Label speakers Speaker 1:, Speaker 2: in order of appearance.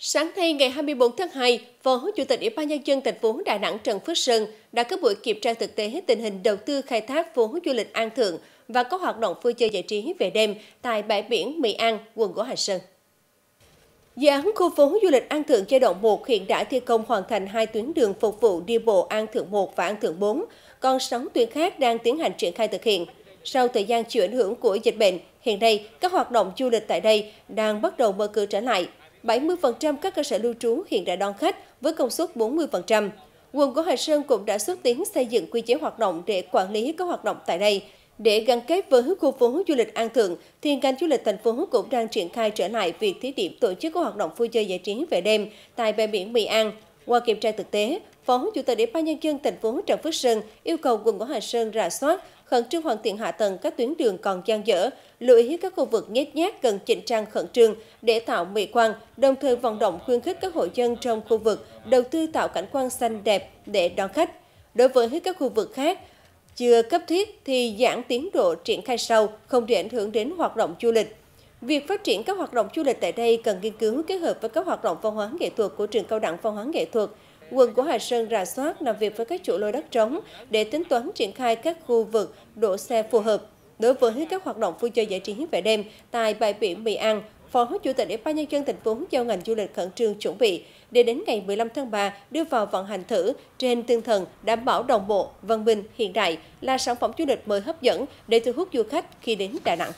Speaker 1: Sáng nay ngày 24 tháng 2, Phó Chủ tịch Ủy ban nhân dân thành phố Đà Nẵng Trần Phước Sơn đã có buổi kiểm tra thực tế tình hình đầu tư khai thác phố du lịch An Thượng và có hoạt động vui chơi giải trí về đêm tại bãi biển Mỹ An, quận Ngũ Hành Sơn. Dự án khu phố du lịch An Thượng giai đoạn 1 hiện đã thi công hoàn thành hai tuyến đường phục vụ đi bộ An Thượng 1 và An Thượng 4, còn 6 tuyến khác đang tiến hành triển khai thực hiện. Sau thời gian chịu ảnh hưởng của dịch bệnh, hiện nay các hoạt động du lịch tại đây đang bắt đầu mở cửa trở lại 70% các cơ sở lưu trú hiện đã đón khách với công suất 40%. Quận của Hoài Sơn cũng đã xuất tiến xây dựng quy chế hoạt động để quản lý các hoạt động tại đây. Để gắn kết với khu phố du lịch An Thượng, thì ngành du lịch thành phố cũng đang triển khai trở lại việc thí điểm tổ chức các hoạt động vui chơi giải trí về đêm tại bãi biển Mỹ An, qua kiểm tra thực tế, Phó Chủ tịch Ủy ban nhân dân thành phố Trần Phước Sơn yêu cầu quận Ngũ Hà Sơn rà soát, khẩn trương hoàn thiện hạ tầng các tuyến đường còn dang dở, lưu ý các khu vực nhét nhát cần chỉnh trang khẩn trương để tạo mỹ quan, đồng thời vận động khuyến khích các hộ dân trong khu vực đầu tư tạo cảnh quan xanh đẹp để đón khách. Đối với các khu vực khác, chưa cấp thiết thì giãn tiến độ triển khai sau, không để ảnh hưởng đến hoạt động du lịch. Việc phát triển các hoạt động du lịch tại đây cần nghiên cứu kết hợp với các hoạt động văn hóa nghệ thuật của trường cao đẳng văn hóa nghệ thuật. Quận của Hà Sơn rà soát làm việc với các chủ lô đất trống để tính toán triển khai các khu vực đổ xe phù hợp. Đối với các hoạt động vui chơi giải trí về đêm tại bãi biển Mỹ An, Phó Chủ tịch Ủy ban nhân dân thành phố giao ngành du lịch khẩn trương chuẩn bị để đến ngày 15 tháng 3 đưa vào vận hành thử trên tinh thần đảm bảo đồng bộ, văn minh, hiện đại là sản phẩm du lịch mới hấp dẫn để thu hút du khách khi đến Đà Nẵng.